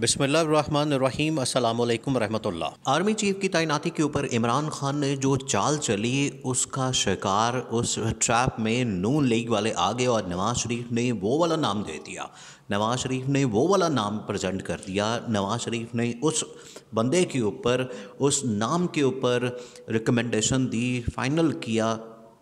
बिसमीम अल्लाम रहमतुल्लाह आर्मी चीफ की तैनाती के ऊपर इमरान खान ने जो चाल चली उसका शिकार उस ट्रैप में नून लीग वाले आगे और नवाज शरीफ ने वो वाला नाम दे दिया नवाज शरीफ ने वो वाला नाम प्रेजेंट कर दिया नवाज शरीफ ने उस बंदे के ऊपर उस नाम के ऊपर रिकमेंडेशन दी फाइनल किया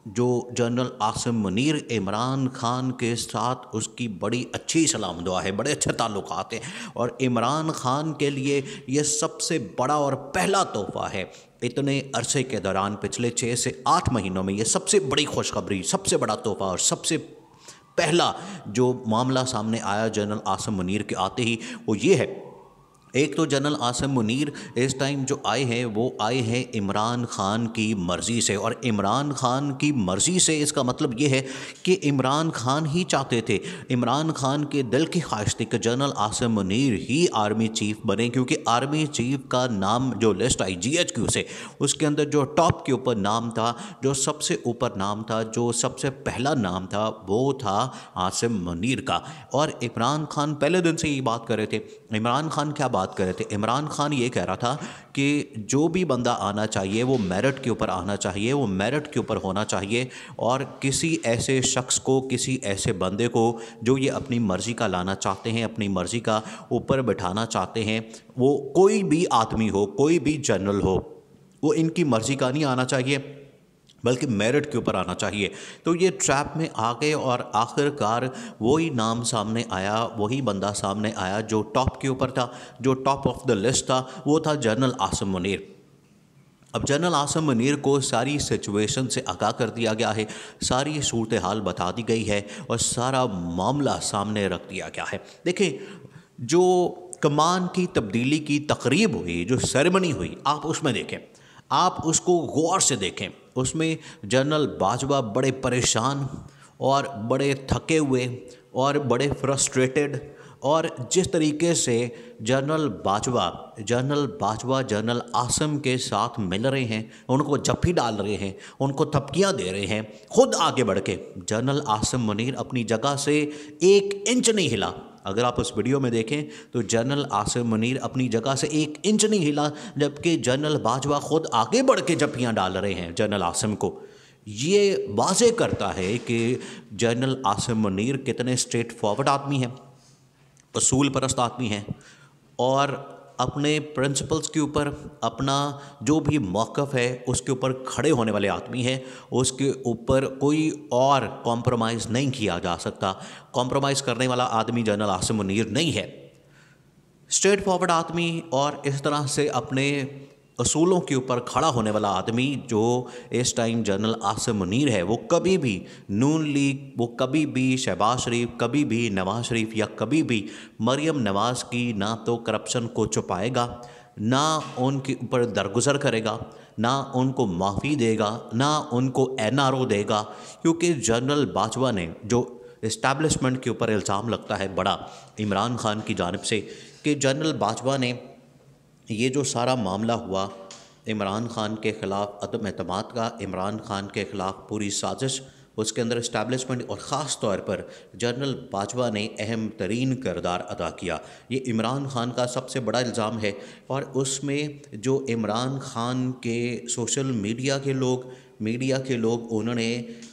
जो जनरल आसिम मुनीर इमरान खान के साथ उसकी बड़ी अच्छी सलाम दुआ है बड़े अच्छे ताल्लुक हैं और इमरान खान के लिए ये सबसे बड़ा और पहला तोहफ़ा है इतने अरसे के दौरान पिछले छः से आठ महीनों में ये सबसे बड़ी खुशखबरी सबसे बड़ा तोहफ़ा और सबसे पहला जो मामला सामने आया जनरल आसम मुनीर के आते ही वो ये है एक तो जनरल आसम मुनीर इस टाइम जो आए हैं वो आए हैं इमरान खान की मर्ज़ी से और इमरान खान की मर्ज़ी से इसका मतलब ये है कि इमरान खान ही चाहते थे इमरान खान के दिल की ख्वाहिश थी कि जनरल आसम मुनीर ही आर्मी चीफ बने क्योंकि आर्मी चीफ का नाम जो लिस्ट आई जी एच क्यू से उसके अंदर जो टॉप के ऊपर नाम था जो सबसे ऊपर नाम था जो सबसे पहला नाम था वो था आसम मुनीर का और इमरान खान पहले दिन से ये बात कर रहे थे इमरान खान क्या बात बात कर रहे थे इमरान खान ये कह रहा था कि जो भी बंदा आना चाहिए वो मेरिट के ऊपर आना चाहिए वो मेरिट के ऊपर होना चाहिए और किसी ऐसे शख्स को किसी ऐसे बंदे को जो ये अपनी मर्ज़ी का लाना चाहते हैं अपनी मर्ज़ी का ऊपर बैठाना चाहते हैं वो कोई भी आदमी हो कोई भी जनरल हो वो इनकी मर्ज़ी का नहीं आना चाहिए बल्कि मेरिट के ऊपर आना चाहिए तो ये ट्रैप में आ गए और आखिरकार वही नाम सामने आया वही बंदा सामने आया जो टॉप के ऊपर था जो टॉप ऑफ द लिस्ट था वो था जनरल आसम मुनीर अब जनरल आसम मुनीर को सारी सिचुएशन से आगाह कर दिया गया है सारी सूरत हाल बता दी गई है और सारा मामला सामने रख दिया गया है देखें जो कमान की तब्दीली की तकरीब हुई जो सेरेमनी हुई आप उसमें देखें आप उसको गौर से देखें उसमें जनरल बाजवा बड़े परेशान और बड़े थके हुए और बड़े फ्रस्ट्रेटेड और जिस तरीके से general Bajwa general Bajwa general Asim के साथ मिल रहे हैं उनको जफी डाल रहे हैं उनको थपकियाँ दे रहे हैं खुद आगे बढ़ के जनरल आसम मुनीर अपनी जगह से एक इंच नहीं हिला अगर आप उस वीडियो में देखें तो जनरल आसिम मुनीर अपनी जगह से एक इंच नहीं हिला जबकि जनरल बाजवा खुद आगे बढ़ के जपियाँ डाल रहे हैं जनरल आसिम को ये वाजे करता है कि जनरल आसिम मुनीर कितने स्ट्रेट फॉरवर्ड आदमी हैं असूल परस्त आदमी हैं और अपने प्रिंसिपल्स के ऊपर अपना जो भी मौक़ है उसके ऊपर खड़े होने वाले आदमी हैं उसके ऊपर कोई और कॉम्प्रोमाइज़ नहीं किया जा सकता कॉम्प्रोमाइज़ करने वाला आदमी जनरल आसिम मुनीर नहीं है स्ट्रेट फॉरवर्ड आदमी और इस तरह से अपने असूलों के ऊपर खड़ा होने वाला आदमी जो इस टाइम जनरल आसिम मुनीर है वो कभी भी नून लीग वो कभी भी शहबाज शरीफ कभी भी नवाज शरीफ या कभी भी मरियम नवाज की ना तो करप्शन को छुपाएगा ना उनके ऊपर दरगुजर करेगा ना उनको माफ़ी देगा ना उनको एन देगा क्योंकि जनरल बाजवा ने जो इस्टेब्लिशमेंट के ऊपर इल्ज़ाम लगता है बड़ा इमरान खान की जानब से कि जनरल बाजवा ने ये जो सारा मामला हुआ इमरान खान के ख़िलाफ़ अदम अतमाद का इमरान खान के ख़िलाफ़ पूरी साजिश उसके अंदर इस्टेबलिशमेंट और ख़ास तौर पर जनरल बाजवा ने अहम तरीन करदार अदा किया ये इमरान खान का सबसे बड़ा इल्ज़ाम है और उसमें जो इमरान खान के सोशल मीडिया के लोग मीडिया के लोग उन्होंने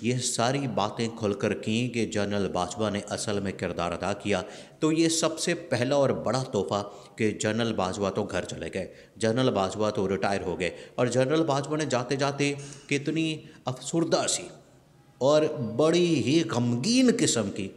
ये सारी बातें खुलकर की कि जनरल बाजवा ने असल में किरदार अदा किया तो ये सबसे पहला और बड़ा तोहफा कि जनरल बाजवा तो घर चले गए जनरल बाजवा तो रिटायर हो गए और जनरल बाजवा ने जाते जाते कितनी अफसरदा सी और बड़ी ही गमगीन किस्म की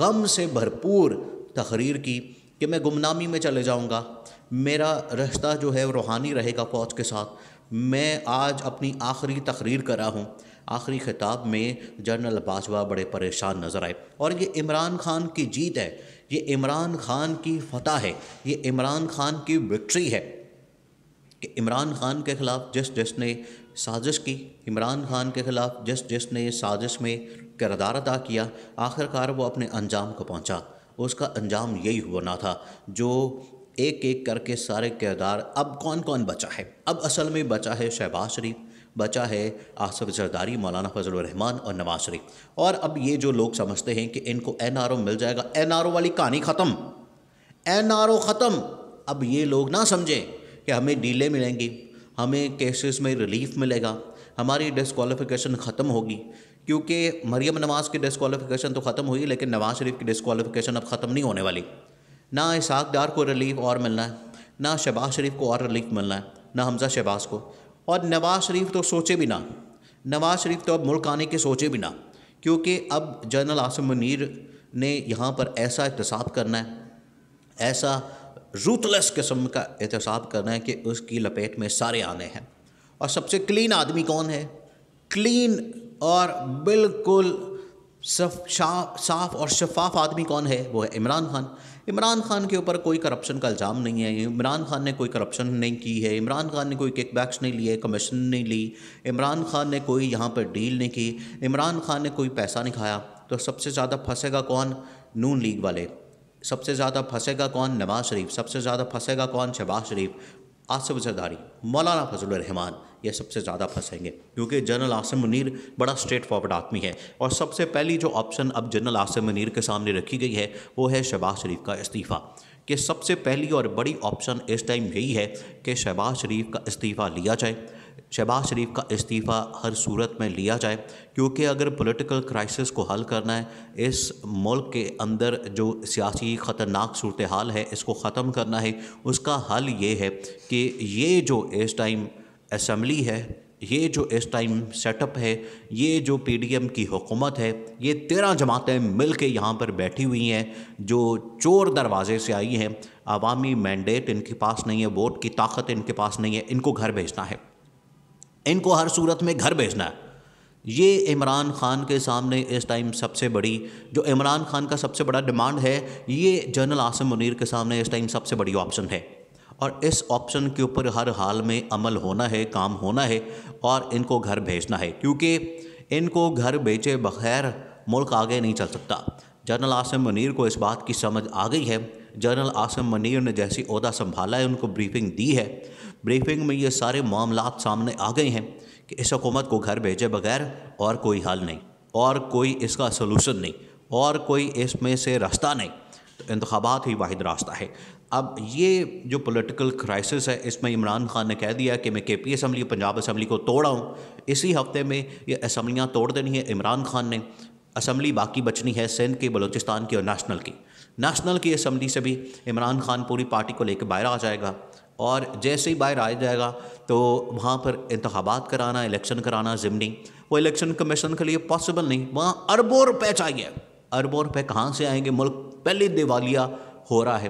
गम से भरपूर तहरीर की कि मैं गुमनामी में चले जाऊँगा मेरा रिश्ता जो है रूहानी रहेगा फौज के साथ मैं आज अपनी आखिरी तकरीर करा हूँ आखिरी खिताब में जनरल बाजवा बड़े परेशान नज़र आए और ये इमरान खान की जीत है ये इमरान खान की फतह है ये इमरान खान की विक्ट्री है कि इमरान खान के ख़िलाफ़ जिस जिस ने साजिश की इमरान खान के ख़िलाफ़ जिस जिस ने साजिश में किरदार अदा किया आखिरकार वो अपने अंजाम को पहुँचा उसका अंजाम यही हुआ ना था जो एक एक करके सारे किरदार अब कौन कौन बचा है अब असल में बचा है शहबाज शरीफ बचा है आसफ जरदारी मौलाना फजल रहमान और नवाज शरीफ और अब ये जो लोग समझते हैं कि इनको ओ मिल जाएगा ओ वाली कहानी ख़त्म ओ ख़त्म अब ये लोग ना समझें कि हमें डीलें मिलेंगी हमें केसेस में रिलीफ मिलेगा हमारी डिसकॉलीफिकेशन ख़त्म होगी क्योंकि मरियम नवाज़ की डिसकॉलीफिकेशन तो ख़त्म हुई लेकिन नवाज़ शरीफ की डिसकॉलीफिकेशन अब ख़त्म नहीं होने वाली ना इसाक डार को रिलीफ और मिलना है ना शहबाज शरीफ को और रिलीफ मिलना है ना हमज़ा शहबाज को और नवाज़ शरीफ तो सोचे भी ना नवाज़ शरीफ तो अब मुल्क आने के सोचे भी ना क्योंकि अब जनरल आसम मुनीर ने यहाँ पर ऐसा एहतसाब करना है ऐसा रूथलेस किस्म का एहतसाब करना है कि उसकी लपेट में सारे आने हैं और सबसे क्लीन आदमी कौन है क्लीन और बिल्कुल साफ और शफाफ आदमी कौन है वो है इमरान खान इमरान खान के ऊपर कोई करप्शन का इल्ज़ाम नहीं है इमरान खान ने कोई करप्शन नहीं की है इमरान खान ने कोई किकबैक्स नहीं लिए कमीशन नहीं ली इमरान खान ने कोई यहाँ पर डील नहीं की इमरान खान ने कोई पैसा नहीं खाया तो सबसे ज़्यादा फंसेगा कौन नून लीग वाले सबसे ज़्यादा फंसेगा कौन नवाज़ शरीफ सबसे ज़्यादा फंसेगा कौन शहबाज शरीफ आसफ़ जरदारी मौलाना फजल रहमान ये सबसे ज़्यादा फंसेंगे क्योंकि जनरल आसिम मुनीर बड़ा स्ट्रेट फॉरवर्ड आदमी है और सबसे पहली जो ऑप्शन अब जनरल आसिम मुनीर के सामने रखी गई है वो है शहबाज शरीफ का इस्तीफ़ा कि सबसे पहली और बड़ी ऑप्शन इस टाइम यही है कि शहबाज शरीफ का इस्तीफ़ा लिया जाए शहबाज शरीफ का इस्तीफ़ा हर सूरत में लिया जाए क्योंकि अगर पॉलिटिकल क्राइसिस को हल करना है इस मुल्क के अंदर जो सियासी ख़तरनाक सूरत हाल है इसको ख़त्म करना है उसका हल ये है कि ये जो इस टाइम असम्बली है ये जो इस टाइम सेटअप है ये जो पीडीएम की हुकूमत है ये तेरह जमातें मिल के यहाँ पर बैठी हुई हैं जो चोर दरवाजे से आई हैं आवामी मैंडेट इनके पास नहीं है वोट की ताकत इनके पास नहीं है इनको घर भेजना है इनको हर सूरत में घर भेजना है ये इमरान खान के सामने इस टाइम सबसे बड़ी जो इमरान खान का सबसे बड़ा डिमांड है ये जनरल आसम मुनीर के सामने इस टाइम सबसे बड़ी ऑप्शन है और इस ऑप्शन के ऊपर हर हाल में अमल होना है काम होना है और इनको घर भेजना है क्योंकि इनको घर बेचे बगैर मुल्क आगे नहीं चल सकता जनरल आसिम मनीर को इस बात की समझ आ गई है जनरल आसिम मनीर ने जैसी अहदा संभाला है उनको ब्रीफिंग दी है ब्रीफिंग में ये सारे मामला सामने आ गए हैं कि इस हुकूमत को घर भेजे बगैर और कोई हल नहीं और कोई इसका सलूशन नहीं और कोई इसमें से रास्ता नहीं तो इंतबात ही वाद रास्ता है अब ये जो पॉलिटिकल क्राइसिस है इसमें इमरान खान ने कह दिया कि मैं के पी असम्बली पंजाब असम्बली को तोड़ा हूँ इसी हफ्ते में ये असम्बलियाँ तोड़ देनी है इमरान खान ने असम्बली बाकी बचनी है सिंध की बलूचिस्तान की और नेशनल की नेशनल की असम्बली से भी इमरान खान पूरी पार्टी को लेकर बाहर आ जाएगा और जैसे ही बाहर आ जाएगा तो वहाँ पर इंतबात कराना इलेक्शन कराना ज़िमनी वो इलेक्शन कमीशन के लिए पॉसिबल नहीं वहाँ अरबों रुपए चाहिए अरबों रुपए कहाँ से आएंगे मुल्क पहले दिवालिया हो रहा है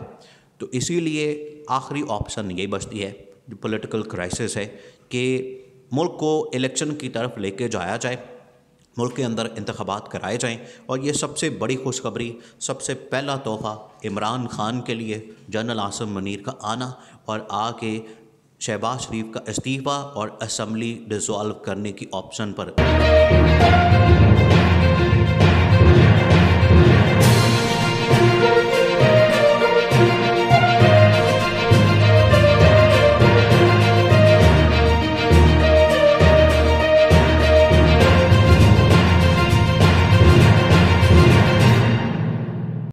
तो इसीलिए आखिरी ऑप्शन यही बचती है जो पॉलिटिकल क्राइसिस है कि मुल्क को इलेक्शन की तरफ लेके जाया जाए मुल्क के अंदर इंतबात कराए जाएं और ये सबसे बड़ी खुशखबरी सबसे पहला तोहफ़ा इमरान खान के लिए जनरल आसम मनीर का आना और आके शहबाज शरीफ का इस्तीफ़ा और असम्बली डिसॉल्व करने की ऑप्शन पर